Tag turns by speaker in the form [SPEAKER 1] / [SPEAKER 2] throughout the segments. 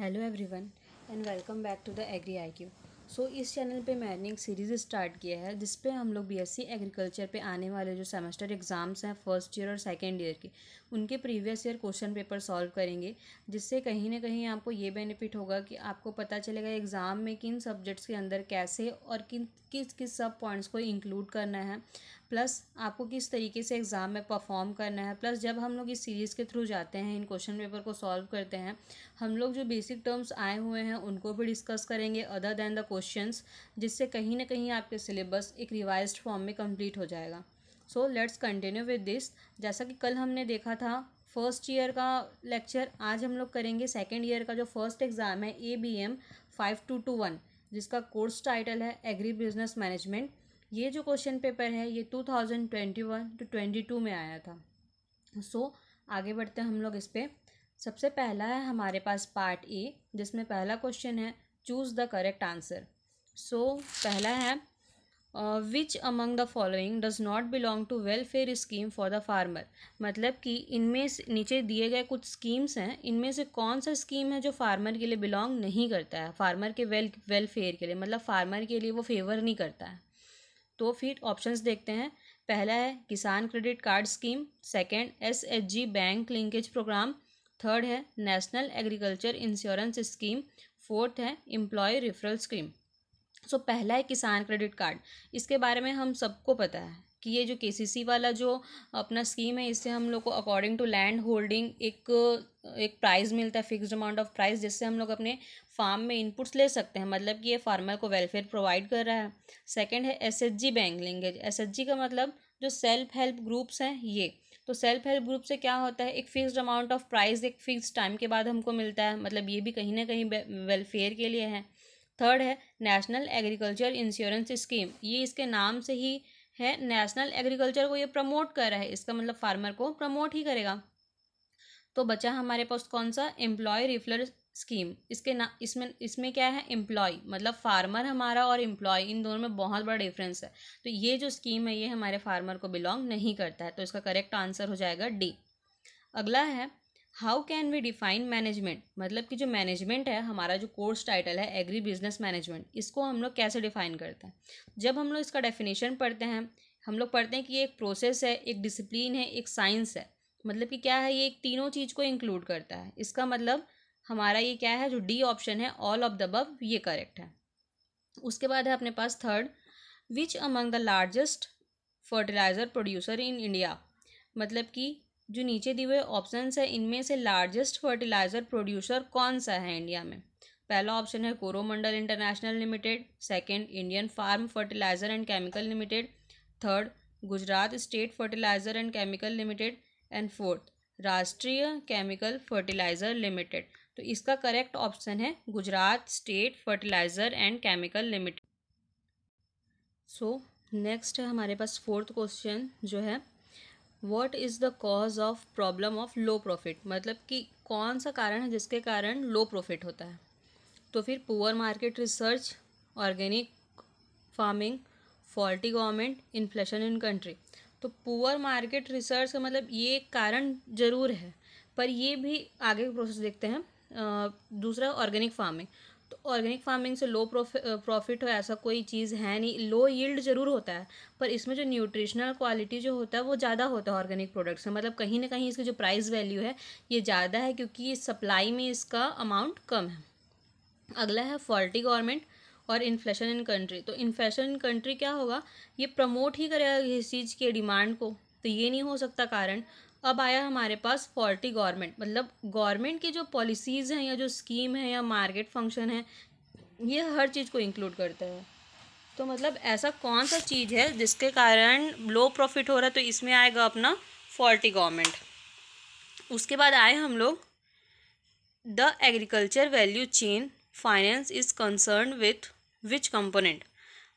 [SPEAKER 1] Hello everyone and welcome back to the agri I Q so इस channel पे मैंने एक सीरीज़ स्टार्ट किया है जिस पे हम लोग बीएससी एग्रीकल्चर पे आने वाले जो सेमेस्टर एग्ज़ाम्स हैं फर्स्ट ईयर और सेकेंड ईयर के उनके previous year question paper solve करेंगे जिससे कहीं ना कहीं आपको ये बेनिफिट होगा कि आपको पता चलेगा एग्ज़ाम में किन सब्जेक्ट्स के अंदर कैसे और किन किस किस सब पॉइंट्स को इंक्लूड करना है प्लस आपको किस तरीके से एग्ज़ाम में परफॉर्म करना है प्लस जब हम लोग इस सीरीज़ के थ्रू जाते हैं इन क्वेश्चन पेपर को सॉल्व करते हैं हम लोग जो बेसिक टर्म्स आए हुए हैं उनको भी डिस्कस करेंगे अदर दैन द क्वेश्चन जिससे कहीं ना कहीं आपके सिलेबस एक रिवाइज फॉर्म में कम्प्लीट हो जाएगा so let's continue with this जैसा कि कल हमने देखा था फर्स्ट ईयर का लेक्चर आज हम लोग करेंगे सेकेंड ईयर का जो फर्स्ट एग्ज़ाम है A B M five two two one जिसका कोर्स टाइटल है एग्री बिजनेस मैनेजमेंट ये जो क्वेश्चन पेपर है ये two thousand twenty one to twenty two में आया था सो so, आगे बढ़ते हैं हम लोग इस पर सबसे पहला है हमारे पास पार्ट ए जिसमें पहला क्वेश्चन है choose the correct answer so पहला है which among the following does not belong to welfare scheme for the farmer मतलब कि इनमें नीचे दिए गए कुछ स्कीम्स हैं इनमें से कौन सा स्कीम है जो फार्मर के लिए बिलोंग नहीं करता है फार्मर के वेल वेलफेयर के लिए मतलब फार्मर के लिए वो फेवर नहीं करता है तो फिर ऑप्शंस देखते हैं पहला है Kisan credit card scheme second SHG bank linkage program third है national agriculture insurance scheme fourth है एम्प्लॉय रेफरल स्कीम सो पहला है किसान क्रेडिट कार्ड इसके बारे में हम सबको पता है कि ये जो के वाला जो अपना स्कीम है इससे हम लोग को अकॉर्डिंग टू लैंड होल्डिंग एक एक प्राइस मिलता है फिक्स्ड अमाउंट ऑफ प्राइस जिससे हम लोग अपने फार्म में इनपुट्स ले सकते हैं मतलब कि ये फार्मर को वेलफेयर प्रोवाइड कर रहा है सेकंड है एसएचजी बैंक लिंकेज एसएचजी का मतलब जो सेल्फ हेल्प ग्रुप्स हैं ये तो सेल्फ हेल्प ग्रुप से क्या होता है एक फिक्स्ड अमाउंट ऑफ प्राइस एक फिक्स टाइम के बाद हमको मिलता है मतलब ये भी कहीं ना कहीं वेलफेयर के लिए है थर्ड है नेशनल एग्रीकल्चर इंश्योरेंस स्कीम ये इसके नाम से ही है नेशनल एग्रीकल्चर को ये प्रमोट कर रहा है इसका मतलब फार्मर को प्रमोट ही करेगा तो बचा हमारे पास कौन सा एम्प्लॉय रिफलर स्कीम इसके ना इसमें इसमें क्या है एम्प्लॉय मतलब फार्मर हमारा और एम्प्लॉय इन दोनों में बहुत बड़ा डिफरेंस है तो ये जो स्कीम है ये हमारे फार्मर को बिलोंग नहीं करता है तो इसका करेक्ट आंसर हो जाएगा डी अगला है how can we define management मतलब कि जो मैनेजमेंट है हमारा जो कोर्स टाइटल है एग्री बिजनेस मैनेजमेंट इसको हम लोग कैसे डिफाइन करते हैं जब हम लोग इसका डेफिनेशन पढ़ते हैं हम लोग पढ़ते हैं कि ये एक प्रोसेस है एक डिसिप्लिन है एक साइंस है मतलब कि क्या है ये एक तीनों चीज़ को इंक्लूड करता है इसका मतलब हमारा ये क्या है जो डी ऑप्शन है ऑल ऑफ द बब ये करेक्ट है उसके बाद है अपने पास third which among the largest fertiliser producer in India मतलब कि जो नीचे दिए हुए ऑप्शन है इनमें से लार्जेस्ट फर्टिलाइज़र प्रोड्यूसर कौन सा है इंडिया में पहला ऑप्शन है Coromandel International Limited second Indian Farm Fertiliser and Chemical Limited third Gujarat State Fertiliser and Chemical Limited and fourth Rashtriya Chemical Fertiliser Limited तो इसका करेक्ट ऑप्शन है Gujarat State Fertiliser and Chemical Limited so next है हमारे पास fourth question जो है what is the cause of problem of low profit मतलब कि कौन सा कारण है जिसके कारण लो प्रॉफिट होता है तो फिर poor market research organic farming faulty government inflation in country तो पुअर मार्केट रिसर्च का मतलब ये कारण ज़रूर है पर ये भी आगे प्रोसेस देखते हैं दूसरा ऑर्गेनिक फार्मिंग तो ऑर्गेनिक फार्मिंग से लो प्रॉफिट हो ऐसा कोई चीज़ है नहीं लो यील्ड ज़रूर होता है पर इसमें जो न्यूट्रिशनल क्वालिटी जो होता है वो ज़्यादा होता है ऑर्गेनिक प्रोडक्ट्स में मतलब कहीं ना कहीं इसकी जो प्राइस वैल्यू है ये ज़्यादा है क्योंकि सप्लाई में इसका अमाउंट कम है अगला है फॉल्टी गवर्नमेंट और इन्फ्लेशन इन कंट्री तो इन्फ्लेशन इन कंट्री क्या होगा ये प्रमोट ही करेगा इस चीज़ के डिमांड को तो ये नहीं हो सकता कारण अब आया हमारे पास फॉर्टी गवर्नमेंट मतलब गवर्नमेंट की जो पॉलिसीज़ हैं या जो स्कीम है या मार्केट फंक्शन है ये हर चीज़ को इंक्लूड करता है तो मतलब ऐसा कौन सा चीज़ है जिसके कारण लो प्रॉफिट हो रहा है तो इसमें आएगा अपना फॉर्टी गवर्नमेंट उसके बाद आए हम लोग the agriculture value chain finance is concern with which component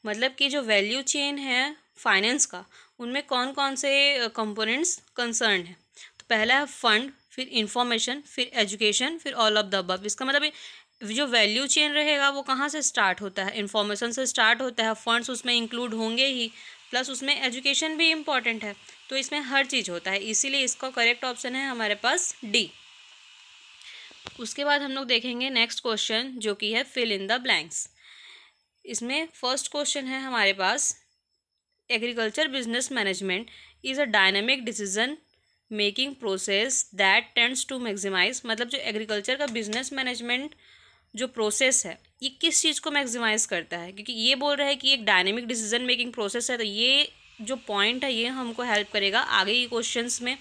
[SPEAKER 1] मतलब कि जो वैल्यू चेन है फाइनेंस का उनमें कौन कौन से कंपोनेंट्स कंसर्न है तो पहला है फंड फिर इंफॉर्मेशन फिर एजुकेशन फिर ऑल ऑफ द अबव इसका मतलब जो वैल्यू चेन रहेगा वो कहाँ से स्टार्ट होता है इन्फॉर्मेशन से स्टार्ट होता है फंड्स उसमें इंक्लूड होंगे ही प्लस उसमें एजुकेशन भी इम्पॉर्टेंट है तो इसमें हर चीज़ होता है इसीलिए इसका करेक्ट ऑप्शन है हमारे पास डी उसके बाद हम लोग देखेंगे नेक्स्ट क्वेश्चन जो कि है फिल इन द ब्लैंक्स इसमें फर्स्ट क्वेश्चन है हमारे पास agriculture business management is a dynamic decision making process that tends to maximise मतलब जो एग्रीकल्चर का बिजनेस मैनेजमेंट जो प्रोसेस है ये किस चीज़ को मैक्सिमाइज करता है क्योंकि ये बोल रहा है कि एक डायनेमिक डिसीजन मेकिंग प्रोसेस है तो ये जो पॉइंट है ये हमको हेल्प करेगा आगे ही क्वेश्चन में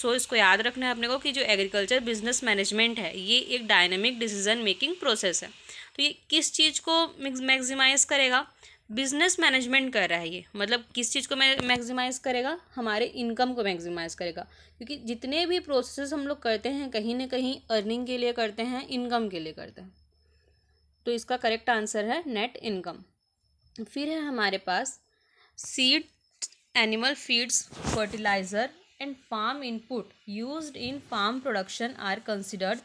[SPEAKER 1] सो so, इसको याद रखना है अपने को कि जो एग्रीकल्चर बिजनेस मैनेजमेंट है ये एक डायनेमिक डिसीजन मेकिंग प्रोसेस है तो ये किस चीज़ को मैक्सिमाइज करेगा बिजनेस मैनेजमेंट कर रहा है ये मतलब किस चीज़ को मैक्सिमाइज करेगा हमारे इनकम को मैक्सिमाइज करेगा क्योंकि जितने भी प्रोसेस हम लोग करते हैं कहीं ना कहीं अर्निंग के लिए करते हैं इनकम के लिए करते हैं तो इसका करेक्ट आंसर है नेट इनकम फिर है हमारे पास seed animal feeds fertiliser and farm input use in farm production are considered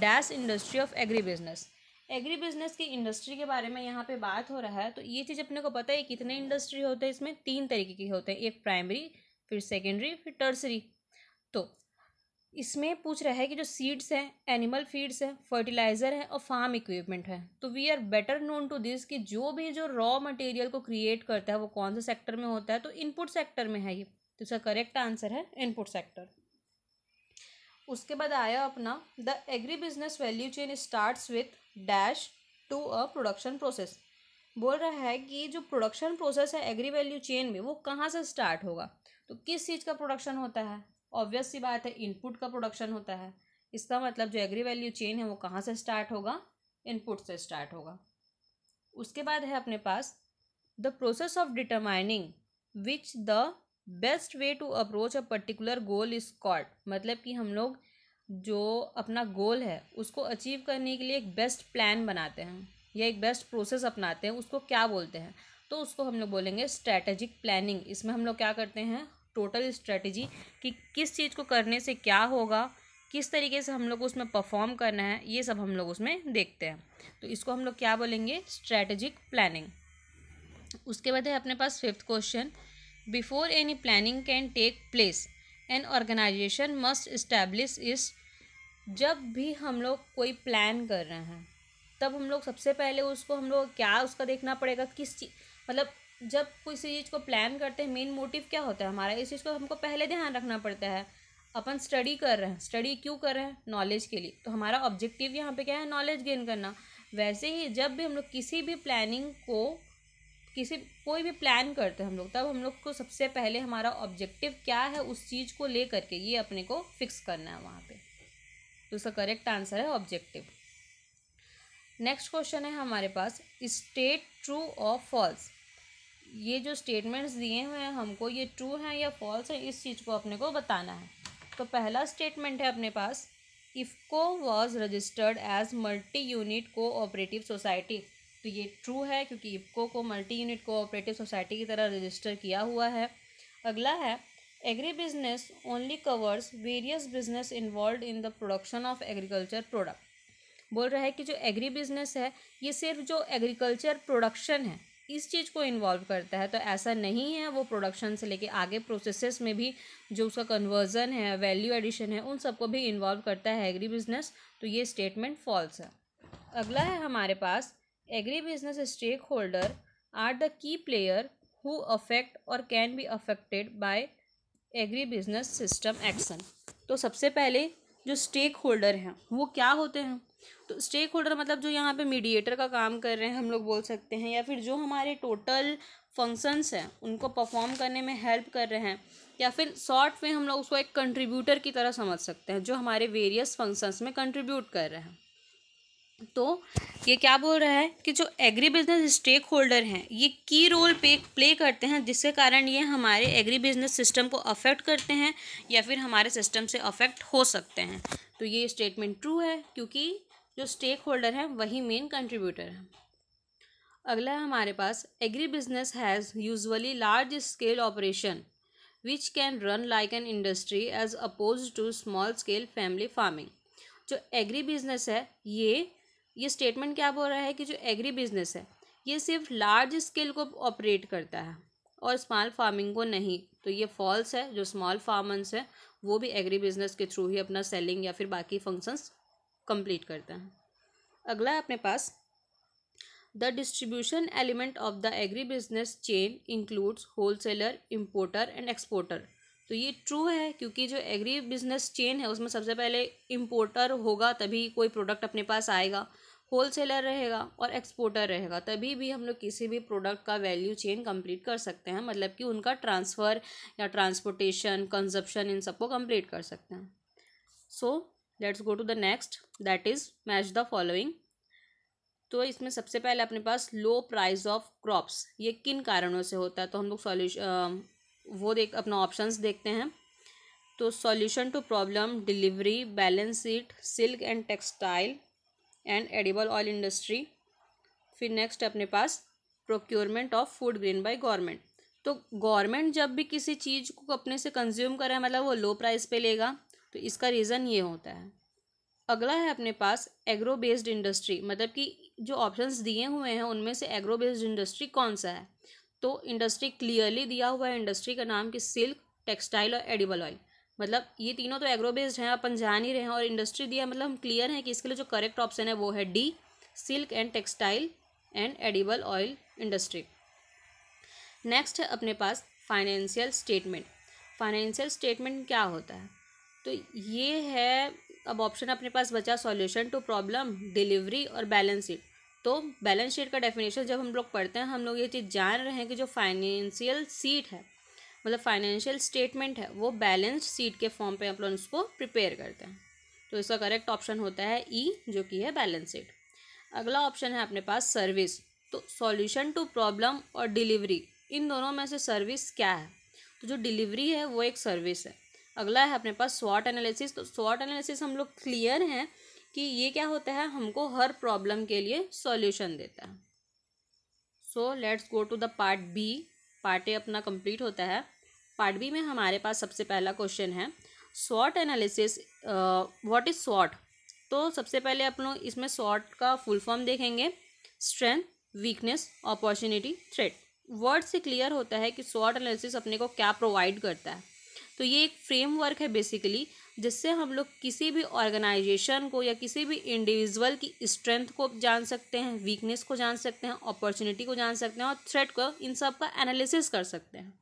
[SPEAKER 1] dash industry of agri business agri business की इंडस्ट्री के बारे में यहाँ पे बात हो रहा है तो ये चीज़ अपने को पता है कितने इंडस्ट्री होते हैं इसमें तीन तरीके के होते हैं एक प्राइमरी फिर सेकेंडरी फिर टर्सरी तो इसमें पूछ रहा है कि जो सीड्स हैं एनिमल फीड्स हैं फर्टिलाइज़र है और फार्म इक्विपमेंट है तो we are better known to this कि जो भी जो रॉ मटेरियल को क्रिएट करता है वो कौन से सेक्टर में होता है तो इनपुट सेक्टर में है ये तो इसका करेक्ट आंसर है इनपुट सेक्टर उसके बाद आया अपना the agri business value chain starts with dash to a production process बोल रहा है कि जो प्रोडक्शन प्रोसेस है एग्री वैल्यू चेन में वो कहाँ से स्टार्ट होगा तो किस चीज़ का प्रोडक्शन होता है ऑब्वियस सी बात है इनपुट का प्रोडक्शन होता है इसका मतलब जो एग्री वैल्यू चेन है वो कहाँ से स्टार्ट होगा इनपुट से स्टार्ट होगा उसके बाद है अपने पास the process of determining which the best way to approach a particular goal is caught मतलब कि हम लोग जो अपना गोल है उसको अचीव करने के लिए एक बेस्ट प्लान बनाते हैं या एक बेस्ट प्रोसेस अपनाते हैं उसको क्या बोलते हैं तो उसको हम लोग बोलेंगे स्ट्रैटेजिक प्लानिंग इसमें हम लोग क्या करते हैं टोटल स्ट्रैटेजी कि किस चीज़ को करने से क्या होगा किस तरीके से हम लोग को उसमें परफॉर्म करना है ये सब हम लोग उसमें देखते हैं तो इसको हम लोग क्या बोलेंगे स्ट्रैटेजिक प्लानिंग उसके बाद है अपने पास fifth question before any planning can take place an organisation must establish इस जब भी हम लोग कोई प्लान कर रहे हैं तब हम लोग सबसे पहले उसको हम लोग क्या उसका देखना पड़ेगा किस चीज़ मतलब जब किसी चीज़ को प्लान करते हैं मेन मोटिव क्या होता है हमारा इस चीज़ को हमको पहले ध्यान रखना पड़ता है अपन स्टडी कर रहे हैं स्टडी क्यों कर रहे हैं नॉलेज के लिए तो हमारा ऑब्जेक्टिव यहाँ पे क्या है नॉलेज गेन करना वैसे ही जब भी हम लोग किसी भी प्लानिंग को किसी कोई भी प्लान करते हैं हम लोग तब हम लोग को सबसे पहले हमारा ऑब्जेक्टिव क्या है उस चीज़ को ले करके ये अपने को फिक्स करना है वहाँ पर तो उसका करेक्ट आंसर है ऑब्जेक्टिव नेक्स्ट क्वेश्चन है हमारे पास स्टेट ट्रू और फॉल्स ये जो स्टेटमेंट्स दिए हुए हैं हमको ये ट्रू हैं या फॉल्स हैं इस चीज़ को अपने को बताना है तो पहला स्टेटमेंट है अपने पास IFFCO was registered as multi unit cooperative society तो ये ट्रू है क्योंकि इफ़को को मल्टी यूनिट कोऑपरेटिव सोसाइटी की तरह रजिस्टर किया हुआ है अगला है Agribusiness only covers various business involved in the production of agriculture product. बोल रहा है कि जो एग्री बिजनेस है ये सिर्फ जो एग्रीकल्चर प्रोडक्शन है इस चीज़ को इन्वॉल्व करता है तो ऐसा नहीं है वो प्रोडक्शन से लेके आगे प्रोसेसेस में भी जो उसका कन्वर्जन है वैल्यू एडिशन है उन सबको भी इन्वॉल्व करता है एग्री बिजनेस तो ये स्टेटमेंट फॉल्स है अगला है हमारे पास agri business stakeholder are the key player who affect or can be affected by agri business system action तो सबसे पहले जो स्टेक होल्डर हैं वो क्या होते हैं तो स्टेक होल्डर मतलब जो यहाँ पे मीडिएटर का काम कर रहे हैं हम लोग बोल सकते हैं या फिर जो हमारे टोटल फंक्शंस हैं उनको परफॉर्म करने में हेल्प कर रहे हैं या फिर शॉर्ट में हम लोग उसको एक कंट्रीब्यूटर की तरह समझ सकते हैं जो हमारे वेरियस फंक्शंस में कंट्रीब्यूट कर रहे हैं तो ये क्या बोल रहा है कि जो एग्री बिजनेस स्टेक होल्डर हैं ये की रोल पे प्ले करते हैं जिसके कारण ये हमारे एग्री बिजनेस सिस्टम को अफेक्ट करते हैं या फिर हमारे सिस्टम से अफेक्ट हो सकते हैं तो ये स्टेटमेंट ट्रू है क्योंकि जो स्टेक होल्डर है वही मेन कंट्रीब्यूटर है अगला है हमारे पास agri business has usually large scale operation which can run like an industry as oppose to small scale family farming जो एग्री बिजनेस है ये ये स्टेटमेंट क्या बोल रहा है कि जो एग्री बिजनेस है ये सिर्फ लार्ज स्केल को ऑपरेट करता है और स्मॉल फार्मिंग को नहीं तो ये फॉल्स है जो स्मॉल फार्मर्स है वो भी एग्री बिजनेस के थ्रू ही अपना सेलिंग या फिर बाकी फंक्शंस कंप्लीट करते हैं अगला है अपने पास the distribution element of the agri business chain includes wholesaler importer and exporter तो ये ट्रू है क्योंकि जो एग्री बिजनेस चेन है उसमें सबसे पहले इम्पोर्टर होगा तभी कोई प्रोडक्ट अपने पास आएगा होल सेलर रहेगा और एक्सपोर्टर रहेगा तभी भी हम लोग किसी भी प्रोडक्ट का वैल्यू चेन कंप्लीट कर सकते हैं मतलब कि उनका ट्रांसफ़र या ट्रांसपोर्टेशन कंजप्शन इन सबको कंप्लीट कर सकते हैं so let's go to the next that is match the following तो इसमें सबसे पहले अपने पास लो प्राइस ऑफ क्रॉप्स ये किन कारणों से होता है तो हम लोग सॉल्यूशन वो देख अपना ऑप्शंस देखते हैं तो solution to problem delivery balance sheet silk and textile and edible oil industry फिर नेक्स्ट अपने पास procurement of food grain by government तो गवर्नमेंट जब भी किसी चीज़ को अपने से कंज्यूम करे मतलब वो लो प्राइस पे लेगा तो इसका रीज़न ये होता है अगला है अपने पास एग्रो बेस्ड इंडस्ट्री मतलब कि जो ऑप्शंस दिए हुए हैं उनमें से एग्रो बेस्ड इंडस्ट्री कौन सा है तो इंडस्ट्री क्लियरली दिया हुआ है इंडस्ट्री का नाम कि सिल्क टेक्सटाइल और एडिबल ऑयल मतलब ये तीनों तो एग्रो बेस्ड हैं अपन जान ही रहे हैं और इंडस्ट्री दिया मतलब हम क्लियर हैं कि इसके लिए जो करेक्ट ऑप्शन है वो है D silk and textile and edible oil industry next है अपने पास फाइनेंशियल स्टेटमेंट फाइनेंशियल स्टेटमेंट क्या होता है तो ये है अब ऑप्शन अपने पास बचा सॉल्यूशन टू प्रॉब्लम डिलीवरी और बैलेंस शीट तो बैलेंस शीट का डेफिनेशन जब हम लोग पढ़ते हैं हम लोग ये चीज़ जान रहे हैं कि जो फाइनेंशियल सीट है मतलब फाइनेंशियल स्टेटमेंट है वो बैलेंस सीट के फॉर्म पे आप लोग उसको प्रिपेयर करते हैं तो इसका करेक्ट ऑप्शन होता है ई e, जो कि है बैलेंस शीट अगला ऑप्शन है अपने पास सर्विस तो सॉल्यूशन टू प्रॉब्लम और डिलीवरी इन दोनों में से सर्विस क्या है तो जो डिलीवरी है वो एक सर्विस है अगला है अपने पास स्वॉट एनालिसिस तो स्वॉट एनालिसिस हम लोग क्लियर हैं कि ये क्या होता है हमको हर प्रॉब्लम के लिए सॉल्यूशन देता है so let's go to the part B part A अपना कंप्लीट होता है पार्ट बी में हमारे पास सबसे पहला क्वेश्चन है स्वॉट एनालिसिस व्हाट इज़ स्वॉट तो सबसे पहले आप लोग इसमें स्वॉट का फुल फॉर्म देखेंगे strength weakness opportunity threat word से क्लियर होता है कि स्वॉट एनालिसिस अपने को क्या प्रोवाइड करता है तो ये एक फ्रेमवर्क है बेसिकली जिससे हम लोग किसी भी ऑर्गेनाइजेशन को या किसी भी इंडिविजुअल की स्ट्रेंथ को जान सकते हैं वीकनेस को जान सकते हैं अपॉर्चुनिटी को जान सकते हैं और थ्रेट को इन सब का एनालिसिस कर सकते हैं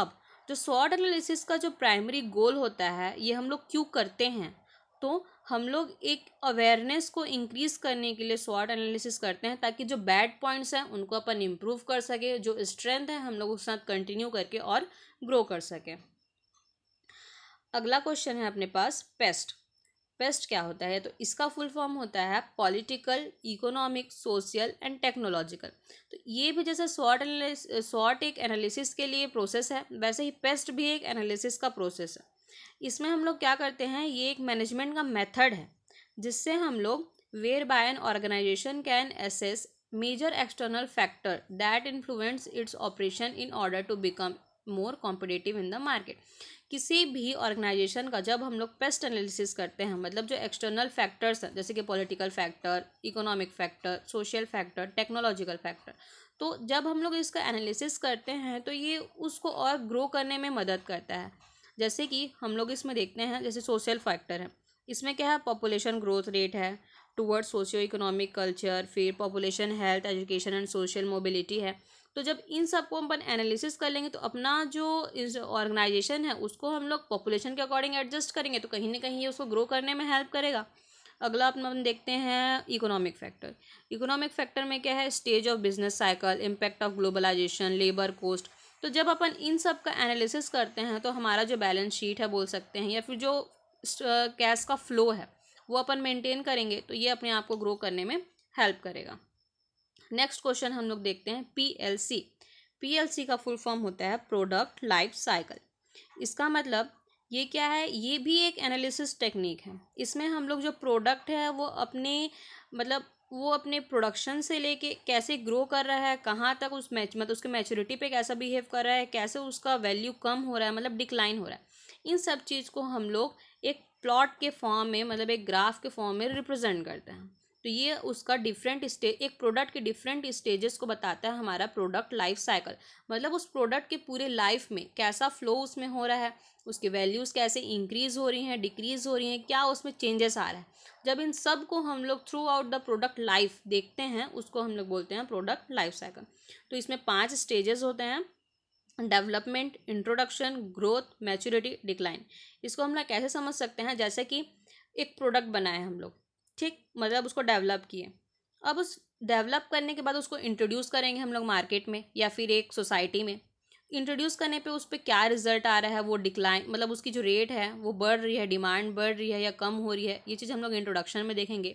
[SPEAKER 1] अब जो शॉर्ट एनालिसिस का जो प्राइमरी गोल होता है ये हम लोग क्यों करते हैं तो हम लोग एक अवेयरनेस को इंक्रीज करने के लिए शॉर्ट एनालिसिस करते हैं ताकि जो बैड पॉइंट्स हैं उनको अपन इम्प्रूव कर सके जो स्ट्रेंथ है हम लोग उस साथ कंटिन्यू करके और ग्रो कर सकें अगला क्वेश्चन है अपने पास पेस्ट पेस्ट क्या होता है तो इसका फुल फॉर्म होता है political economic social and technological तो ये भी जैसे शॉर्ट सॉर्ट एक एनालिसिस के लिए प्रोसेस है वैसे ही पेस्ट भी एक एनालिसिस का प्रोसेस है इसमें हम लोग क्या करते हैं ये एक मैनेजमेंट का मेथड है जिससे हम लोग whereby an organisation can assess major external factor that influence its operation in order to become more competitive in the market किसी भी ऑर्गेनाइजेशन का जब हम लोग पेस्ट एनालिसिस करते हैं मतलब जो एक्सटर्नल फैक्टर्स हैं जैसे कि political factor economic factor social factor technological factor तो जब हम लोग इसका एनालिसिस करते हैं तो ये उसको और ग्रो करने में मदद करता है जैसे कि हम लोग इसमें देखते हैं जैसे सोशल फैक्टर है इसमें क्या है पॉपुलेशन ग्रोथ रेट है टूवर्ड्स सोशियो इकोनॉमिक कल्चर फिर population health education and social mobility है तो जब इन सब को अपन एनालिसिस कर लेंगे तो अपना जो ऑर्गेनाइजेशन है उसको हम लोग पॉपुलेशन के अकॉर्डिंग एडजस्ट करेंगे तो कहीं ना कहीं ये उसको ग्रो करने में हेल्प करेगा अगला अपना हम देखते हैं इकोनॉमिक फैक्टर इकोनॉमिक फैक्टर में क्या है stage of business cycle impact of globalisation labour cost तो जब अपन इन सब का एनालिसिस करते हैं तो हमारा जो बैलेंस शीट है बोल सकते हैं या फिर जो कैश का फ्लो है वो अपन मेंटेन करेंगे तो ये अपने आप को ग्रो करने में हेल्प करेगा नेक्स्ट क्वेश्चन हम लोग देखते हैं पीएलसी पीएलसी का फुल फॉर्म होता है प्रोडक्ट लाइफ साइकिल इसका मतलब ये क्या है ये भी एक एनालिसिस टेक्निक है इसमें हम लोग जो प्रोडक्ट है वो अपने मतलब वो अपने प्रोडक्शन से लेके कैसे ग्रो कर रहा है कहाँ तक उस मैच मतलब उसके मैच्योरिटी पे कैसा बिहेव कर रहा है कैसे उसका वैल्यू कम हो रहा है मतलब डिक्लाइन हो रहा है इन सब चीज़ को हम लोग एक प्लॉट के फॉर्म में मतलब एक ग्राफ के फॉर्म में रिप्रेजेंट करते हैं तो ये उसका डिफरेंट स्टेज एक प्रोडक्ट के डिफरेंट स्टेजेस को बताता है हमारा प्रोडक्ट लाइफ साइकिल मतलब उस प्रोडक्ट के पूरे लाइफ में कैसा फ्लो उसमें हो रहा है उसके वैल्यूज़ कैसे इंक्रीज़ हो रही हैं डिक्रीज़ हो रही हैं क्या उसमें चेंजेस आ रहा है जब इन सब को हम लोग throughout the product life देखते हैं उसको हम लोग बोलते हैं प्रोडक्ट लाइफ साइकिल तो इसमें पाँच स्टेजेस होते हैं development introduction growth maturity decline इसको हम लोग कैसे समझ सकते हैं जैसे कि एक प्रोडक्ट बनाए हम लोग ठीक मतलब उसको डेवलप किए अब उस डेवलप करने के बाद उसको इंट्रोड्यूस करेंगे हम लोग मार्केट में या फिर एक सोसाइटी में इंट्रोड्यूस करने पे उस पर क्या रिजल्ट आ रहा है वो डिक्लाइन मतलब उसकी जो रेट है वो बढ़ रही है डिमांड बढ़ रही है या कम हो रही है ये चीज़ हम लोग इंट्रोडक्शन में देखेंगे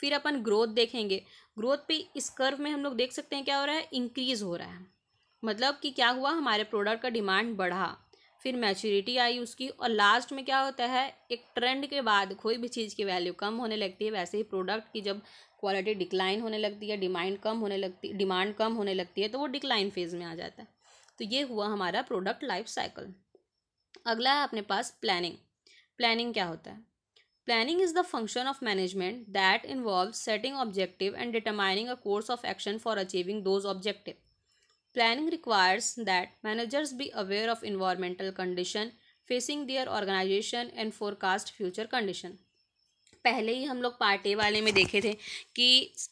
[SPEAKER 1] फिर अपन ग्रोथ देखेंगे ग्रोथ पे इस कर्व में हम लोग देख सकते हैं क्या हो रहा है इंक्रीज़ हो रहा है मतलब कि क्या हुआ हमारे प्रोडक्ट का डिमांड बढ़ा फिर मैच्योरिटी आई उसकी और लास्ट में क्या होता है एक ट्रेंड के बाद कोई भी चीज़ की वैल्यू कम होने लगती है वैसे ही प्रोडक्ट की जब क्वालिटी डिक्लाइन होने लगती है डिमांड कम होने लगती डिमांड कम होने लगती है तो वो डिक्लाइन फेज़ में आ जाता है तो ये हुआ हमारा प्रोडक्ट लाइफ साइकिल अगला है अपने पास प्लानिंग प्लानिंग क्या होता है planning is the function of management that involve setting objective and determining a course of action for achieving those objective Planning requires that managers be aware of environmental condition facing their organization and forecast future condition. पहले ही हम लोग part A वाले में देखे थे कि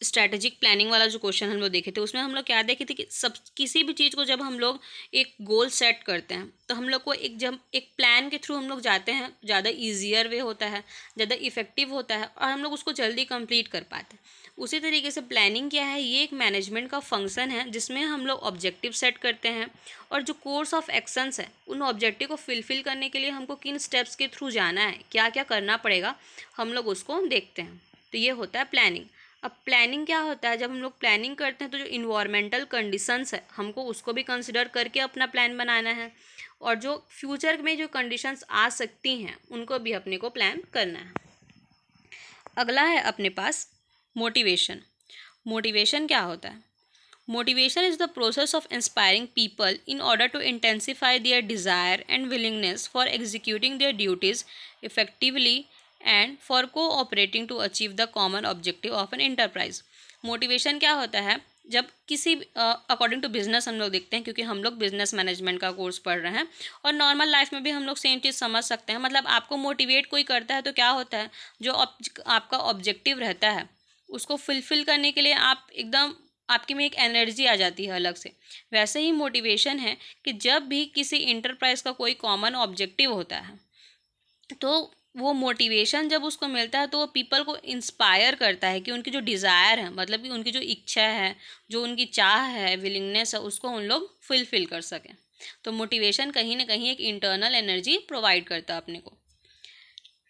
[SPEAKER 1] strategic planning वाला जो क्वेश्चन हम लोग देखे थे उसमें हम लोग क्या देखे थे कि सब किसी भी चीज़ को जब हम लोग एक गोल सेट करते हैं तो हम लोग को एक जब एक प्लान के थ्रू हम लोग जाते हैं ज़्यादा ईजियर वे होता है ज़्यादा इफेक्टिव होता है और हम लोग उसको जल्दी कंप्लीट कर पाते हैं उसी तरीके से प्लानिंग क्या है ये एक मैनेजमेंट का फंक्शन है जिसमें हम लोग ऑब्जेक्टिव सेट करते हैं और जो कोर्स ऑफ एक्शंस है उन ऑब्जेक्टिव को फुलफिल करने के लिए हमको किन स्टेप्स के थ्रू जाना है क्या क्या करना पड़ेगा हम लोग उसको देखते हैं तो ये होता है प्लानिंग अब प्लानिंग क्या होता है जब हम लोग प्लानिंग करते हैं तो जो इन्वायरमेंटल कंडीशंस है हमको उसको भी कंसिडर करके अपना प्लान बनाना है और जो फ्यूचर में जो कंडीशंस आ सकती हैं उनको भी अपने को प्लान करना है अगला है अपने पास मोटिवेशन मोटिवेशन क्या होता है motivation is the process of inspiring people in order to intensify their desire and willingness for executing their duties effectively and for cooperating to achieve the common objective of an enterprise motivation क्या होता है जब किसी according to business हम लोग देखते हैं क्योंकि हम लोग बिजनेस मैनेजमेंट का कोर्स पढ़ रहे हैं और नॉर्मल लाइफ में भी हम लोग सेम चीज़ समझ सकते हैं मतलब आपको मोटिवेट कोई करता है तो क्या होता है जो आपका ऑब्जेक्टिव रहता है उसको फुलफिल करने के लिए आप एकदम आपके में एक एनर्जी आ जाती है अलग से वैसे ही मोटिवेशन है कि जब भी किसी इंटरप्राइज का कोई कॉमन ऑब्जेक्टिव होता है तो वो मोटिवेशन जब उसको मिलता है तो वो पीपल को इंस्पायर करता है कि उनकी जो डिज़ायर है मतलब कि उनकी जो इच्छा है जो उनकी चाह है विलिंगनेस है उसको उन लोग फुलफिल कर सकें तो मोटिवेशन कहीं ना कहीं एक इंटरनल एनर्जी प्रोवाइड करता है अपने को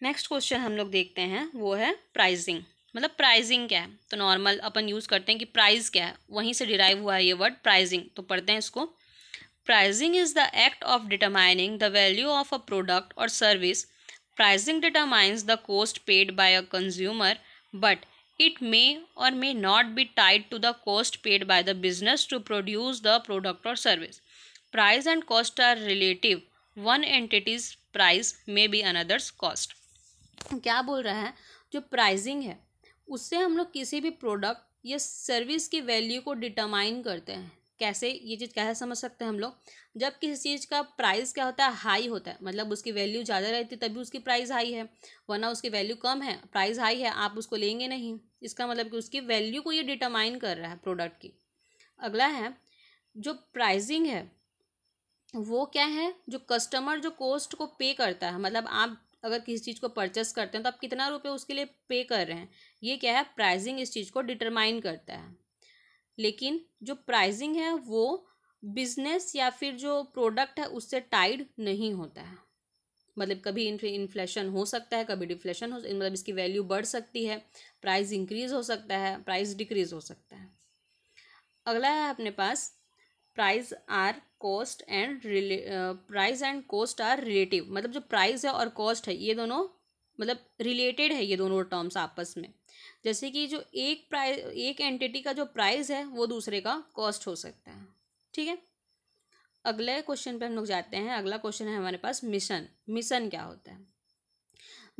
[SPEAKER 1] नेक्स्ट क्वेश्चन हम लोग देखते हैं वो है प्राइजिंग मतलब प्राइजिंग क्या है तो नॉर्मल अपन यूज़ करते हैं कि प्राइज क्या है वहीं से डिराइव हुआ है ये वर्ड प्राइजिंग तो पढ़ते हैं इसको pricing is the act of determining the value of a product or service pricing determines the cost paid by a consumer but it may or may not be tied to the cost paid by the business to produce the product or service price and cost are relative one entities price may be another's cost क्या बोल रहा है जो pricing है उससे हम लोग किसी भी प्रोडक्ट या सर्विस की वैल्यू को डिटरमाइन करते हैं कैसे ये चीज़ कैसे समझ सकते हैं हम लोग जब किसी चीज़ का प्राइस क्या होता है हाई होता है मतलब उसकी वैल्यू ज़्यादा रहती है तभी उसकी प्राइस हाई है वरना उसकी वैल्यू कम है प्राइस हाई है आप उसको लेंगे नहीं इसका मतलब कि उसकी वैल्यू को ये डिटरमाइन कर रहा है प्रोडक्ट की अगला है जो प्राइजिंग है वो क्या है जो कस्टमर जो कॉस्ट को पे करता है मतलब आप अगर किसी चीज़ को परचेस करते हैं तो आप कितना रुपये उसके लिए पे कर रहे हैं ये क्या है प्राइजिंग इस चीज़ को डिटरमाइन करता है लेकिन जो प्राइजिंग है वो बिजनेस या फिर जो प्रोडक्ट है उससे टाइड नहीं होता है मतलब कभी इन्फ्लेशन हो सकता है कभी डिफ्लेशन हो मतलब इसकी वैल्यू बढ़ सकती है प्राइस इंक्रीज हो सकता है प्राइस डिक्रीज हो सकता है अगला है अपने पास price or cost and price and cost are relative मतलब जो प्राइस है और कॉस्ट है ये दोनों मतलब रिलेटेड है ये दोनों टर्म्स आपस में जैसे कि जो एक प्राइस एक एंटिटी का जो प्राइस है वो दूसरे का कॉस्ट हो सकता है ठीक है अगले क्वेश्चन पे हम लोग जाते हैं अगला क्वेश्चन है हमारे पास मिशन मिशन क्या होता है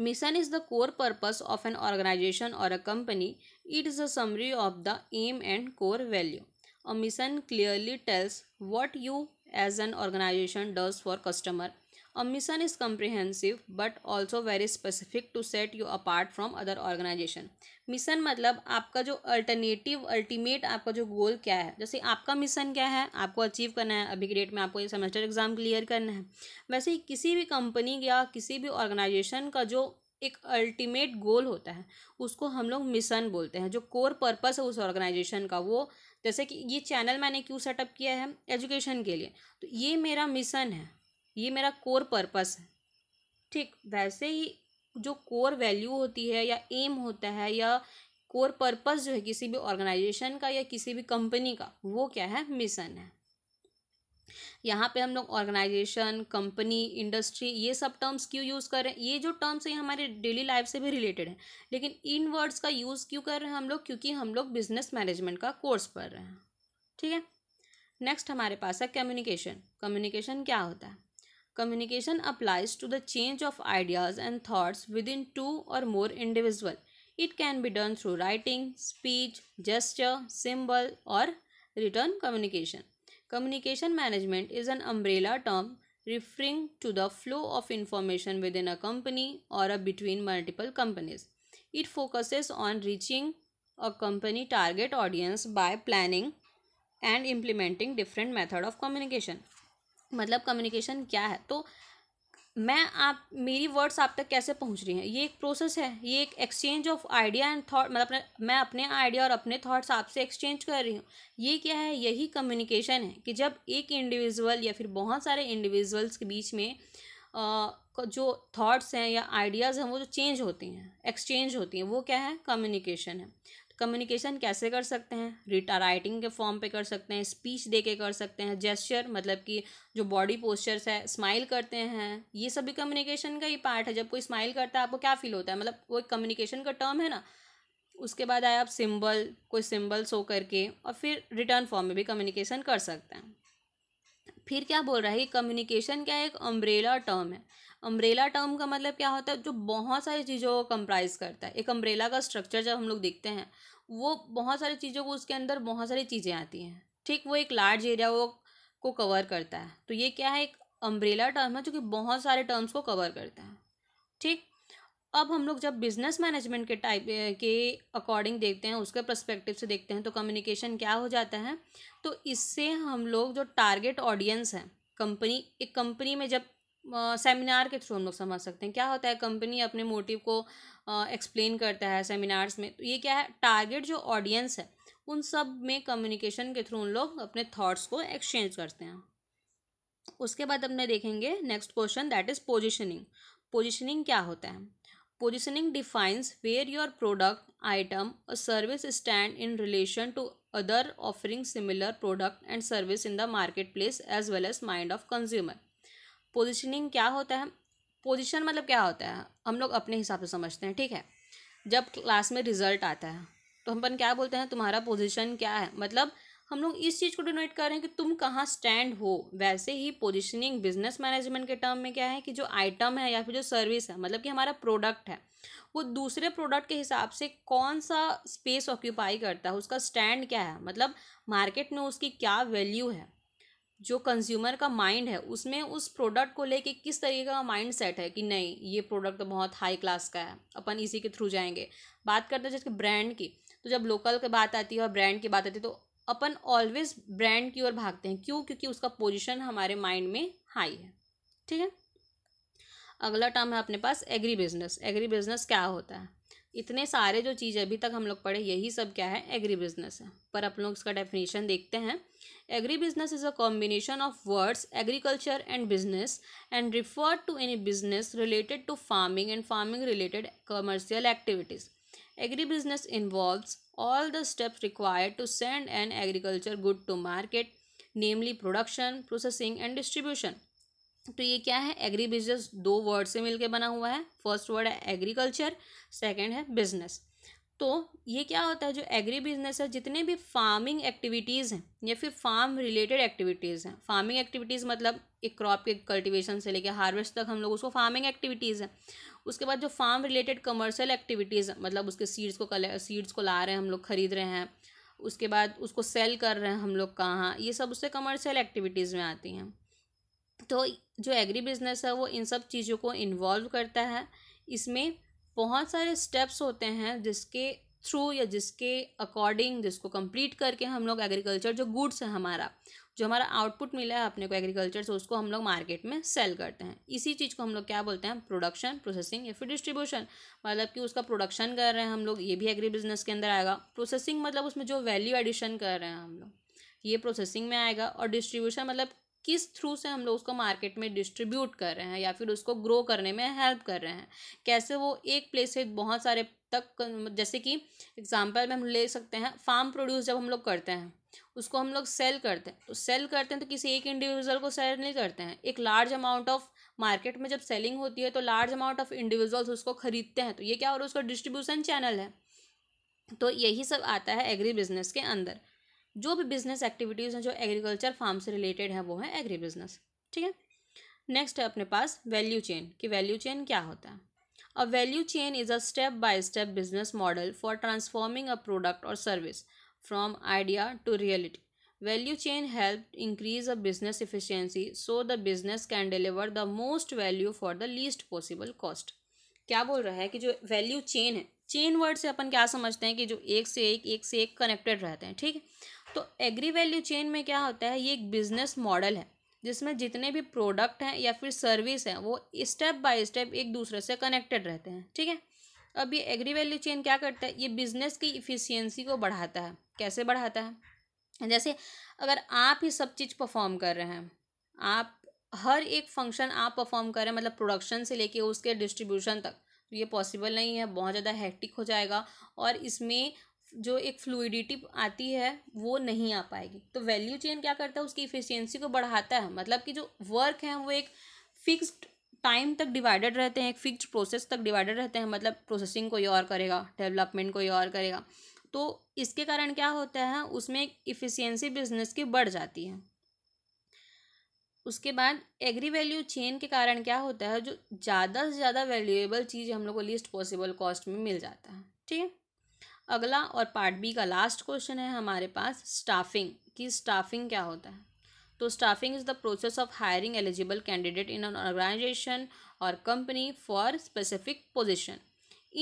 [SPEAKER 1] mission is the core purpose of an organisation or a company it is a summary of the aim and core value a mission clearly tells what you as an organisation does for customer a mission is comprehensive but also very specific to set you apart from other organisation mission मतलब आपका जो alternative ultimate आपका जो गोल क्या है जैसे आपका mission क्या है आपको अचीव करना है अभी के डेट में आपको ये सेमेस्टर एग्ज़ाम क्लियर करना है वैसे ही किसी भी कंपनी या किसी भी ऑर्गेनाइजेशन का जो एक अल्टीमेट गोल होता है उसको हम लोग मिशन बोलते हैं जो कोर पर्पज़ है उस ऑर्गेनाइजेशन का वो जैसे कि ये चैनल मैंने क्यों सेटअप किया है एजुकेशन के लिए तो ये मेरा मिशन है ये मेरा कोर पर्पस है ठीक वैसे ही जो कोर वैल्यू होती है या एम होता है या कोर पर्पस जो है किसी भी ऑर्गेनाइजेशन का या किसी भी कंपनी का वो क्या है मिशन है यहाँ पे हम लोग ऑर्गेनाइजेशन कंपनी इंडस्ट्री ये सब टर्म्स क्यों यूज़ कर रहे हैं ये जो टर्म्स हैं हमारे डेली लाइफ से भी रिलेटेड है लेकिन इन वर्ड्स का यूज़ क्यों कर रहे हैं हम लोग क्योंकि हम लोग बिजनेस मैनेजमेंट का कोर्स पढ़ रहे हैं ठीक है नेक्स्ट हमारे पास है कम्युनिकेशन कम्युनिकेशन क्या होता है communication applies to the change of ideas and thoughts within two or more individual it can be done through writing speech gesture symbol or written communication Communication management is an umbrella term referring to the flow of information within a company or between multiple companies. It focuses on reaching a company target audience by planning and implementing different method of communication. मतलब communication क्या है तो मैं आप मेरी words आप तक कैसे पहुंच रही हैं ये एक प्रोसेस है ये एक exchange of idea and thought मतलब अपने मैं अपने आइडिया और अपने थॉट्स आपसे एक्सचेंज कर रही हूँ ये क्या है यही कम्युनिकेशन है कि जब एक इंडिविजुअल या फिर बहुत सारे इंडिविजुअल्स के बीच में आ, जो थाट्स हैं या आइडियाज़ हैं वो जो चेंज होती हैं एक्सचेंज होती हैं वो क्या है कम्युनिकेशन है कम्युनिकेशन कैसे कर सकते हैं रिटा राइटिंग के फॉर्म पे कर सकते हैं स्पीच दे के कर सकते हैं जेस्चर मतलब कि जो बॉडी पोस्चर्स है स्माइल करते हैं ये सब भी कम्युनिकेशन का ही पार्ट है जब कोई स्माइल करता है आपको क्या फील होता है मतलब वो एक कम्युनिकेशन का टर्म है ना उसके बाद आया आप सिंबल कोई सिंबल शो करके और फिर रिटर्न फॉर्म में भी कम्युनिकेशन कर सकते हैं फिर क्या बोल रहा है कि कम्युनिकेशन क्या एक अम्ब्रेला टर्म है अम्ब्रेला टर्म का मतलब क्या होता है जो बहुत सारी चीज़ों को कंप्राइज करता है एक अम्ब्रेला का स्ट्रक्चर जब हम लोग देखते हैं वो बहुत सारी चीज़ों को उसके अंदर बहुत सारी चीज़ें आती हैं ठीक वो एक लार्ज एरिया वो को कवर करता है तो ये क्या है एक अम्ब्रेला टर्म है जो कि बहुत सारे टर्म्स को कवर करता है ठीक अब हम लोग जब बिजनेस मैनेजमेंट के टाइप के अकॉर्डिंग देखते हैं उसके प्रस्पेक्टिव से देखते हैं तो कम्युनिकेशन क्या हो जाता है तो इससे हम लोग जो टारगेट ऑडियंस है कंपनी एक कंपनी में जब सेमिनार के थ्रू हम लोग समझ सकते हैं क्या होता है कंपनी अपने मोटिव को एक्सप्लेन करता है सेमिनार्स में तो ये क्या है टारगेट जो ऑडियंस है उन सब में कम्युनिकेशन के थ्रू उन लोग अपने थॉट्स को एक्सचेंज करते हैं उसके बाद अपने देखेंगे next question that is positioning positioning क्या होता है positioning defines where your product item or service stand in relation to other offering similar product and service in the market place as well as mind of consumer positioning क्या होता है position मतलब क्या होता है हम लोग अपने हिसाब से समझते हैं ठीक है जब क्लास में रिजल्ट आता है तो हम अपन क्या बोलते हैं तुम्हारा पोजिशन क्या है मतलब हम लोग इस चीज़ को डोनेट कर रहे हैं कि तुम कहाँ स्टैंड हो वैसे ही पोजिशनिंग बिजनेस मैनेजमेंट के टर्म में क्या है कि जो आइटम है या फिर जो सर्विस है मतलब कि हमारा प्रोडक्ट है वो दूसरे प्रोडक्ट के हिसाब से कौन सा स्पेस ऑक्यूपाई करता है उसका स्टैंड क्या है मतलब मार्केट में उसकी क्या वैल्यू है जो कंज्यूमर का माइंड है उसमें उस प्रोडक्ट को लेके किस तरीके का माइंड सेट है कि नहीं ये प्रोडक्ट तो बहुत हाई क्लास का है अपन इसी के थ्रू जाएंगे बात करते हैं जैसे ब्रांड की तो जब लोकल की बात आती है और ब्रांड की बात आती है तो अपन ऑलवेज ब्रांड की ओर भागते हैं क्यों क्योंकि उसका पोजिशन हमारे माइंड में हाई है ठीक है अगला टर्म है अपने पास एग्री बिजनेस एग्री बिजनेस क्या होता है इतने सारे जो चीज़ अभी तक हम लोग पढ़े यही सब क्या है एग्री बिजनेस है पर अपन लोग इसका डेफिनेशन देखते हैं agri business is a combination of words agriculture and business and refer to any business related to farming and farming related commercial activities agri business involves all the steps required to send an agriculture good to market namely production processing and distribution तो ये क्या है agri business दो word से मिलके बना हुआ है फर्स्ट वर्ड है एग्रीकल्चर सेकंड है बिजनेस तो ये क्या होता है जो एग्री बिजनेस है जितने भी फार्मिंग एक्टिविटीज़ हैं या फिर फार्म रिलेटेड एक्टिविटीज़ हैं फार्मिंग एक्टिविटीज़ मतलब एक क्रॉप के कल्टिवेशन से लेकर हार्वेस्ट तक हम लोग उसको फार्मिंग एक्टिविटीज़ हैं उसके बाद जो फार्म रिलेटेड कमर्शियल एक्टिविटीज़ मतलब उसके सीड्स को कले सीड्स को ला रहे हैं हम लोग खरीद रहे हैं उसके बाद उसको सेल कर रहे हैं हम लोग कहाँ ये सब उससे कमर्शियल एक्टिविटीज़ में आती हैं तो जो एग्री बिजनेस है वो इन सब चीज़ों को इन्वॉल्व करता है इसमें बहुत सारे स्टेप्स होते हैं जिसके थ्रू या जिसके अकॉर्डिंग जिसको कंप्लीट करके हम लोग एग्रीकल्चर जो गुड्स है हमारा जो हमारा आउटपुट मिला है अपने को एग्रीकल्चर से तो उसको हम लोग मार्केट में सेल करते हैं इसी चीज़ को हम लोग क्या बोलते हैं प्रोडक्शन प्रोसेसिंग या फिर डिस्ट्रीब्यूशन मतलब कि उसका प्रोडक्शन कर रहे हैं हम लोग ये भी एग्री बिजनेस के अंदर आएगा प्रोसेसिंग मतलब उसमें जो वैल्यू एडिशन कर रहे हैं हम लोग ये प्रोसेसिंग में आएगा और डिस्ट्रीब्यूशन मतलब किस थ्रू से हम लोग उसको मार्केट में डिस्ट्रीब्यूट कर रहे हैं या फिर उसको ग्रो करने में हेल्प कर रहे हैं कैसे वो एक प्लेस से बहुत सारे तक जैसे कि एग्जाम्पल में हम ले सकते हैं फार्म प्रोड्यूस जब हम लोग करते हैं उसको हम लोग सेल करते हैं तो सेल करते हैं तो किसी एक इंडिविजुअल को सेल नहीं करते हैं एक लार्ज अमाउंट ऑफ मार्केट में जब सेलिंग होती है तो लार्ज अमाउंट ऑफ इंडिविजुअल्स उसको खरीदते हैं तो ये क्या हो रहा है उसका डिस्ट्रीब्यूशन चैनल है तो यही सब आता है एग्री बिजनेस के अंदर जो भी बिजनेस एक्टिविटीज़ हैं जो एग्रीकल्चर फार्म से रिलेटेड हैं वो है एग्री बिजनेस ठीक है नेक्स्ट है अपने पास वैल्यू चेन कि वैल्यू चेन क्या होता है a value chain is a step by step business model for transforming a product or service from idea to reality value chain help increase a business efficiency so the business can deliver the most value for the least possible cost क्या बोल रहा है कि जो value chain है chain word से अपन क्या समझते हैं कि जो एक से एक एक से एक कनेक्टेड रहते हैं ठीक है तो एग्री वैल्यू चेन में क्या होता है ये एक बिजनेस मॉडल है जिसमें जितने भी प्रोडक्ट हैं या फिर सर्विस हैं वो स्टेप बाय स्टेप एक दूसरे से कनेक्टेड रहते हैं ठीक है अब ये एग्री वैल्यू चेन क्या करता है ये बिजनेस की इफ़िशियंसी को बढ़ाता है कैसे बढ़ाता है जैसे अगर आप ही सब चीज़ परफॉर्म कर रहे हैं आप हर एक फंक्शन आप परफॉर्म कर रहे हैं मतलब प्रोडक्शन से लेके उसके डिस्ट्रीब्यूशन तक तो ये पॉसिबल नहीं है बहुत ज़्यादा हैक्टिक हो जाएगा और इसमें जो एक फ्लूडिटी आती है वो नहीं आ पाएगी तो वैल्यू चेन क्या करता है उसकी इफिशियंसी को बढ़ाता है मतलब कि जो वर्क है वो एक फिक्स्ड टाइम तक डिवाइडेड रहते हैं एक फिक्स्ड प्रोसेस तक डिवाइडेड रहते हैं मतलब प्रोसेसिंग कोई और करेगा डेवलपमेंट कोई और करेगा तो इसके कारण क्या होता है उसमें एक इफ़िशियंसी बिजनेस की बढ़ जाती है उसके बाद एग्री वैल्यू चेन के कारण क्या होता है जो ज़्यादा से ज़्यादा वैल्यूएबल चीज़ हम लोग को लिस्ट पॉसिबल कॉस्ट में मिल जाता है ठीक है अगला और पार्ट बी का लास्ट क्वेश्चन है हमारे पास स्टाफिंग कि स्टाफिंग क्या होता है तो staffing is the process of hiring eligible candidate in an organisation or company for specific position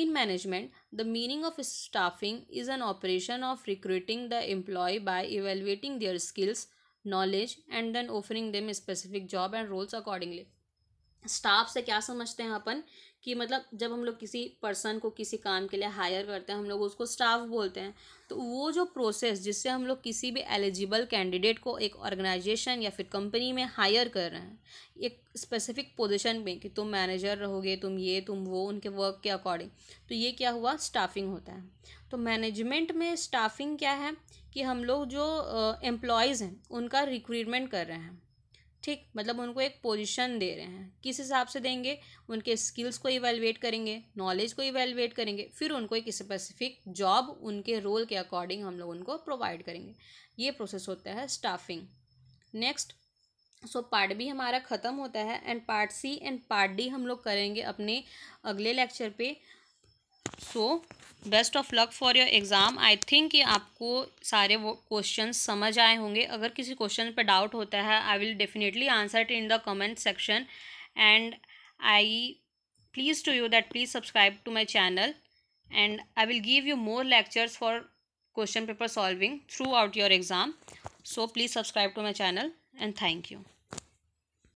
[SPEAKER 1] in management the meaning of staffing is an operation of recruiting the employ by evaluating their skills knowledge and then offering them specific job and roles accordingly staff से क्या समझते हैं अपन कि मतलब जब हम लोग किसी पर्सन को किसी काम के लिए हायर करते हैं हम लोग उसको स्टाफ बोलते हैं तो वो जो प्रोसेस जिससे हम लोग किसी भी एलिजिबल कैंडिडेट को एक ऑर्गेनाइजेशन या फिर कंपनी में हायर कर रहे हैं एक स्पेसिफिक पोजीशन में कि तुम मैनेजर रहोगे तुम ये तुम वो उनके वर्क के अकॉर्डिंग तो ये क्या हुआ स्टाफिंग होता है तो मैनेजमेंट में स्टाफिंग क्या है कि हम लोग जो एम्प्लॉयज़ हैं उनका रिक्रूटमेंट कर रहे हैं ठीक मतलब उनको एक पोजीशन दे रहे हैं किस हिसाब से देंगे उनके स्किल्स को इवेलुएट करेंगे नॉलेज को इवेलुएट करेंगे फिर उनको एक स्पेसिफिक जॉब उनके रोल के अकॉर्डिंग हम लोग उनको प्रोवाइड करेंगे ये प्रोसेस होता है staffing next so part B हमारा ख़त्म होता है and part C and part D हम लोग करेंगे अपने अगले लेक्चर पे so best of luck for your exam I think कि आपको सारे वो क्वेश्चन समझ आए होंगे अगर किसी क्वेश्चन पर डाउट होता है I will definitely answer it in the comment section and I please to you that please subscribe to my channel and I will give you more lectures for question paper solving throughout your exam so please subscribe to my channel and thank you